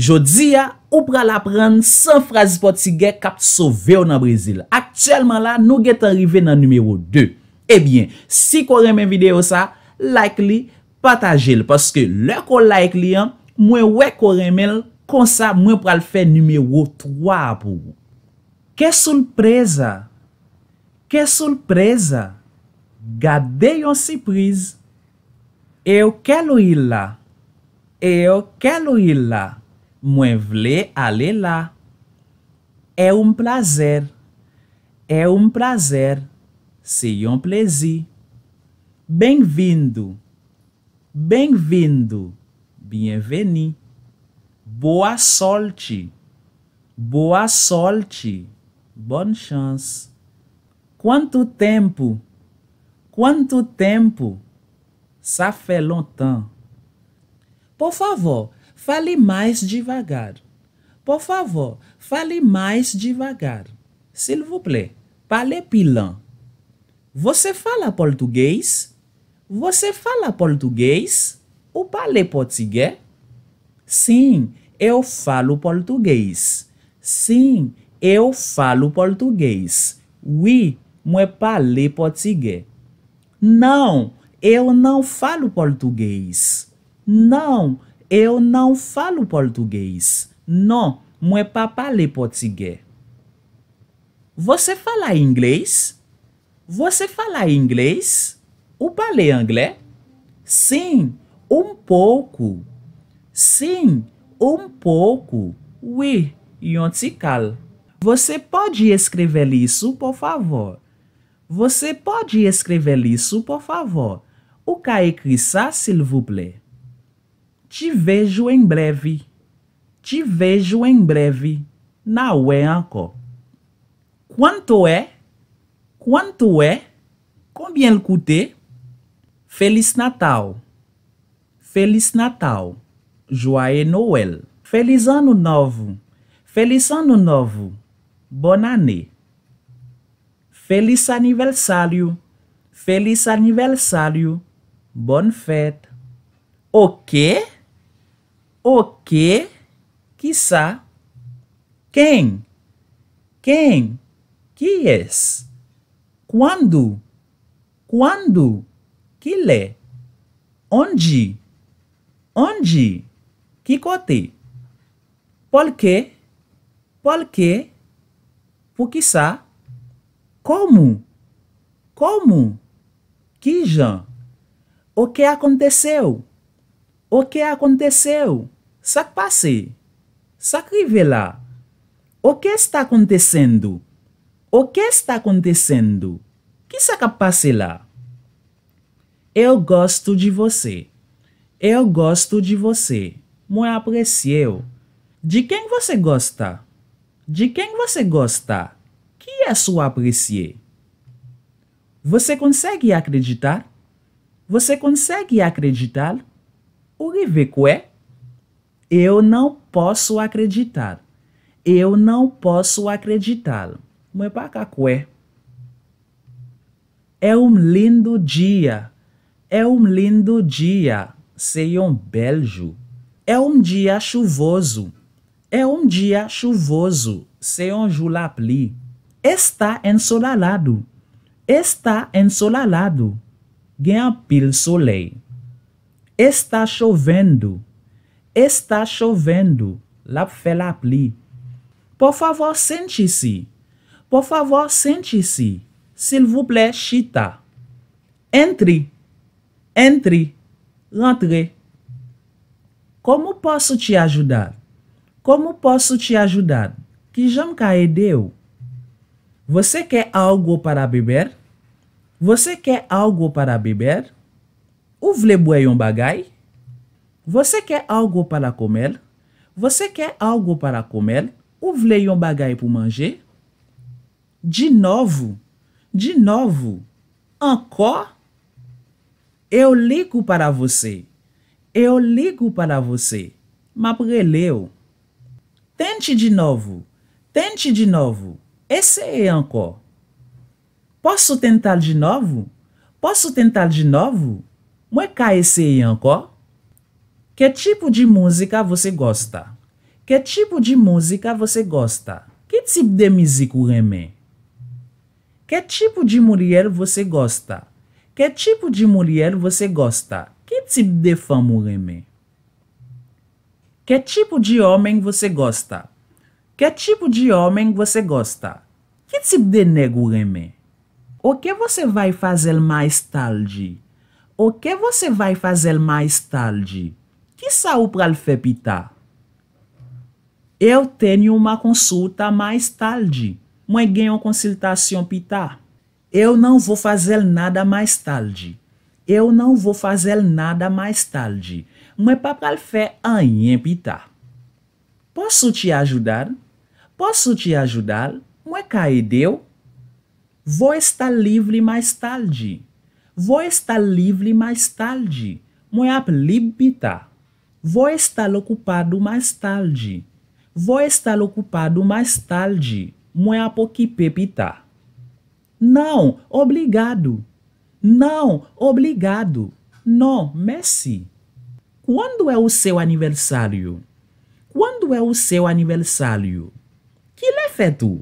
Jodi ya, ou pral apren san frazi poti gen kap so veyo nan Brezil. Aktiyelman la nou gen tanrive nan numero 2. Ebyen, si koremen video sa, like li, pataje li. Paske leko like li an, mwen we koremen kon sa mwen pral fe numero 3 pou. Ke sou l preza? Ke sou l preza? Gade yon sipriz? Eyo ke lou il la? Eyo ke lou il la? Mwen vle ale la. É um prazer. É um prazer. se um plaisir. Bem-vindo. Bem-vindo. Bienveni. Boa sorte. Boa sorte. Bonne chance. Quanto tempo? Quanto tempo? Ça fait longtemps. Por favor, Fale mais devagar. Por favor, fale mais devagar. S'il vous plaît, parlez Você fala português? Você fala português? Ou parle português? Sim, eu falo português. Sim, eu falo português. Oui, moi parle português. Não, eu não falo português. Não, Eu nan falo Portugese. Non, mwen pa pale Portugese. Vose fala Inglese? Vose fala Inglese? Ou pale Anglese? Sin, un pokou. Sin, un pokou. Oui, yon ti kal. Vose pode eskrevel iso, po favo? Vose pode eskrevel iso, po favo? Ou ka ekri sa, sil vouple? Te vejo em breve. Te vejo em breve. Na UEACO. Quanto é? Quanto é? Combien coûte? Feliz Natal. Feliz Natal. Joyeux Noel. Feliz Ano Novo. Feliz Ano Novo. Bonne année. Feliz aniversário. Feliz aniversário. Bonne fête. O quê? o que, quiçá, quem, quem, que es, quando, quando, que lê, onde, onde, que côté, porque, porque, por quiçá, como, como, que já, o que aconteceu, o que aconteceu? Sac que passe? Sa que revela? O que está acontecendo? O que está acontecendo? Que sa que passe lá? Eu gosto de você. Eu gosto de você. Moi aprecio. De quem você gosta? De quem você gosta? Que é sua aprecier? Você consegue acreditar? Você consegue acreditar? O vê é? Eu não posso acreditar. Eu não posso acreditar. Mãe Paka é? É um lindo dia. É um lindo dia. um beljo. É um dia chuvoso. É um dia chuvoso. Sejam julapli. Está ensolarado. Está ensolarado. Ganha pil soleil. Está chovendo. Está chovendo. La fela pli. Por favor, sente-se. Por favor, sente-se. S'il vous plaît, chita. Entre. Entre. Rentre. Como posso te ajudar? Como posso te ajudar? Que jamca edeu? Você quer algo para beber? Você quer algo para beber? Ouvle bwe yon bagay? Você quer algo para comer? Você quer algo para comer? vle yon bagay pou manje? De novo? De novo? Ancor? Eu ligo para você. Eu ligo para você. Mapreleu. Tente de novo. Tente de novo. Esse é ancor. Posso tentar de novo? Posso tentar de novo? Mwen ka eseye anko? Que tipo de música você gosta? Que tipo de música você gosta? Que tipo de música remem? Que tipo de mulher você gosta? Que tipo de mulher você gosta? Que tipo de fama remem? Que tipo de homem você gosta? Que tipo de homem você gosta? Que tipo de nego remem? O que você vai fazer mais tarde? O que você vai fazer mais tarde? Que saiu para lhe pita? Eu tenho uma consulta mais tarde. Mãe ganha uma consultação pitar. Eu não vou fazer nada mais tarde. Eu não vou fazer nada mais tarde. Mãe para para fazer anhém pitar. Posso te ajudar? Posso te ajudar? Mãe caideu? Vou estar livre mais tarde. Vou estar livre mais tarde. Moyap libita. Vou estar ocupado mais tarde. Vou estar ocupado mais tarde. Moyap okipepita. Não, obrigado. Não, obrigado. Não, merci. Quando é o seu aniversário? Quando é o seu aniversário? Que lhe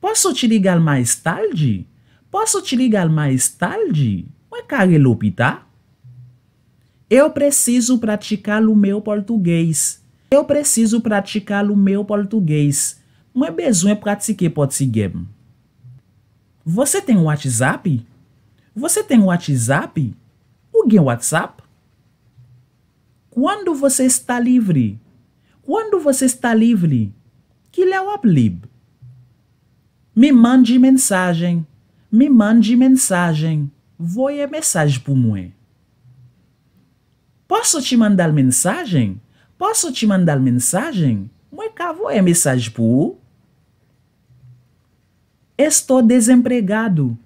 Posso te ligar mais tarde? Posso te ligar mais tarde? Uma carelopita? Eu preciso praticar o meu português. Eu preciso praticar o meu português. Não é é praticar português. Você tem WhatsApp? Você tem WhatsApp? O que é WhatsApp? Quando você está livre? Quando você está livre? Que leu a Me mande mensagem me mande mensagem. Voie é mensagem para mim. Posso te mandar mensagem? Posso te mandar mensagem? Mãe cá voie é mensagem para Estou desempregado.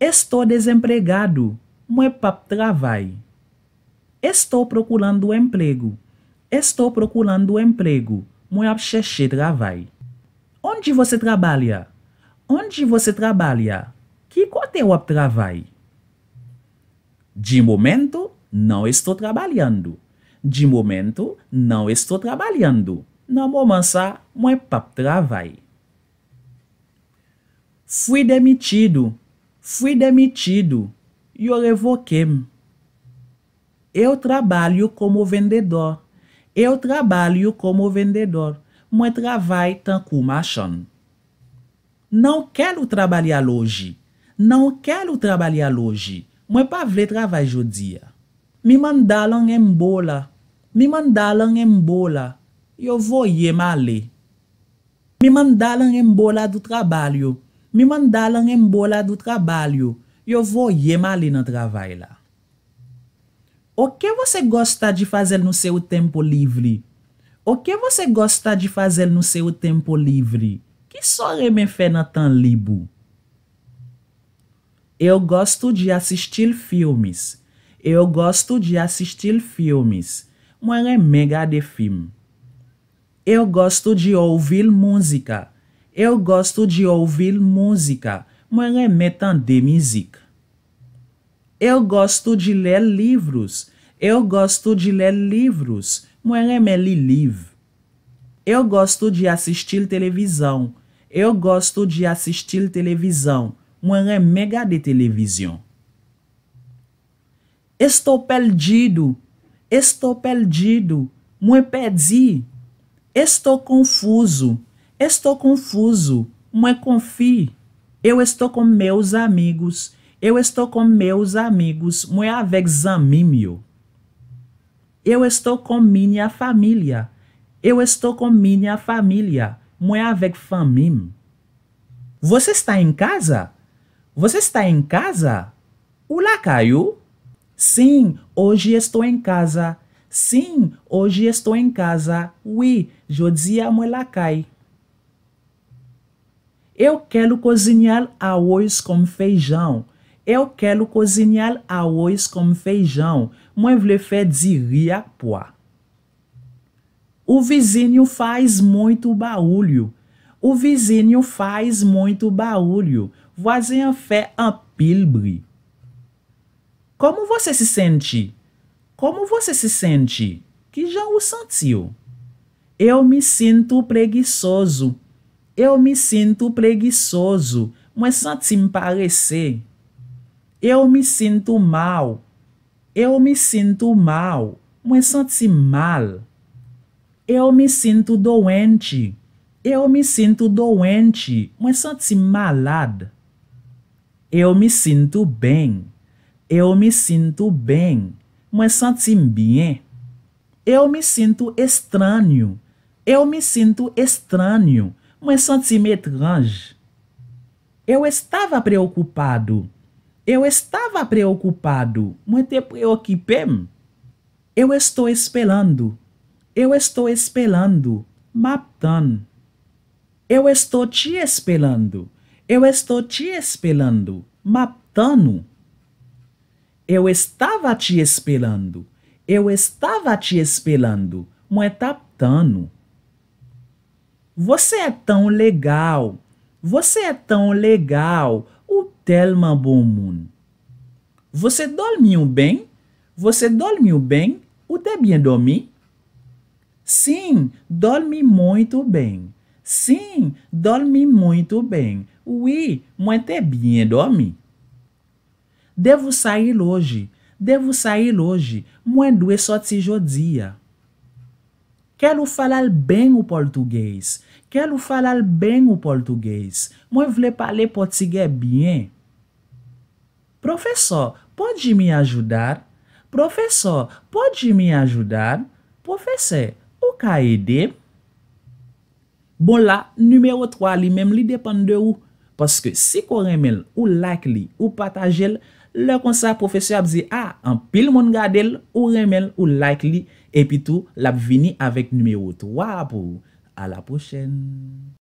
Estou desempregado. Mãe pap trabalho. Estou procurando emprego. Estou procurando emprego. Mãe ap chercher trabalho. Onde você trabalha? Onde você trabalha? Ki kote wap travay? Di momento, nan estou travalyando. Di momento, nan estou travalyando. Nan momensa, mwen pap travay. Fwi demitido. Fwi demitido. Yo revokem. Eu travalyo komo vendedor. Eu travalyo komo vendedor. Mwen travay tan koumachan. Nan kèlo travalyal oji. Nan ou ke alo trabale aloji, mwen pa vle trabale jo diya. Mi mandala an embola, mi mandala an embola, yo vo ye male. Mi mandala an embola do trabale, mi mandala an embola do trabale, yo vo ye male nan trabale la. Ou ke vose gosta di faze l nou seyo tempo livre? Ou ke vose gosta di faze l nou seyo tempo livre? Ki so re men fe nan tan libu? Eu gosto de assistir filmes. Eu gosto de assistir filmes. Mwen mega de filme. Eu gosto de ouvir música. Eu gosto de ouvir música. Mwen metan de música. Eu gosto de ler livros. Eu gosto de ler livros. Mwen remeli livro. Eu gosto de assistir televisão. Eu gosto de assistir televisão mwen reme gade televizyon. Estopel estou estopel dido, mwen pedi, estou confuso, estou confuso, mãe confi Eu estou com meus amigos, eu estou com meus amigos, mãe avec zamimio. Eu estou com minha família, eu estou com minha família, mãe avec famim. Você está em casa? Você está em casa? O lacaio? Sim, hoje estou em casa. Sim, hoje estou em casa. Oui, je dis à Eu quero cozinhar arroz com feijão. Eu quero cozinhar arroz com feijão. Moi vle faire du riz à pois. O vizinho faz muito barulho. O vizinho faz muito barulho voisin fait em pile Como você se sente? Como você se sente? Que já o sentiu? Eu me sinto preguiçoso. Eu me sinto preguiçoso. Mas senti-me parecer. Eu me sinto mal. Eu me sinto mal. Mas senti mal. Eu me sinto doente. Eu me sinto doente. Mas senti malade. Eu me sinto bem. Eu me sinto bem. Me senti bem. Eu me sinto estranho. Eu me sinto estranho. Me senti étrange. Eu estava preocupado. Eu estava preocupado. Me te preocupem. Eu estou esperando. Eu estou esperando. Maptan. Eu estou te esperando. Eu estou te esperando, matando. Eu estava te esperando. Eu estava te esperando, muetaptano. Você é tão legal. Você é tão legal. O Telma Bomun. Você dormiu bem? Você dormiu bem? O bem é dormi? Sim, dormi muito bem. Sim, dormi muito bem. Oui, mwen te byen do mi. Devo sayi loji. Devo sayi loji. Mwen dwe sot si jo dia. Kel ou falal beng ou poltugese? Kel ou falal beng ou poltugese? Mwen vle pale potige byen. Profeso, podji mi ajoudar? Profeso, podji mi ajoudar? Profese, ou ka ede? Bon la, numeo 3 li mem li depen de ou. Paske si ko remel ou like li ou pata jel, le konser profesyon ap zi a ah, an pil moun gadel ou remel ou like li epi tou l ap vini avek numero 3 apou. A la pochen.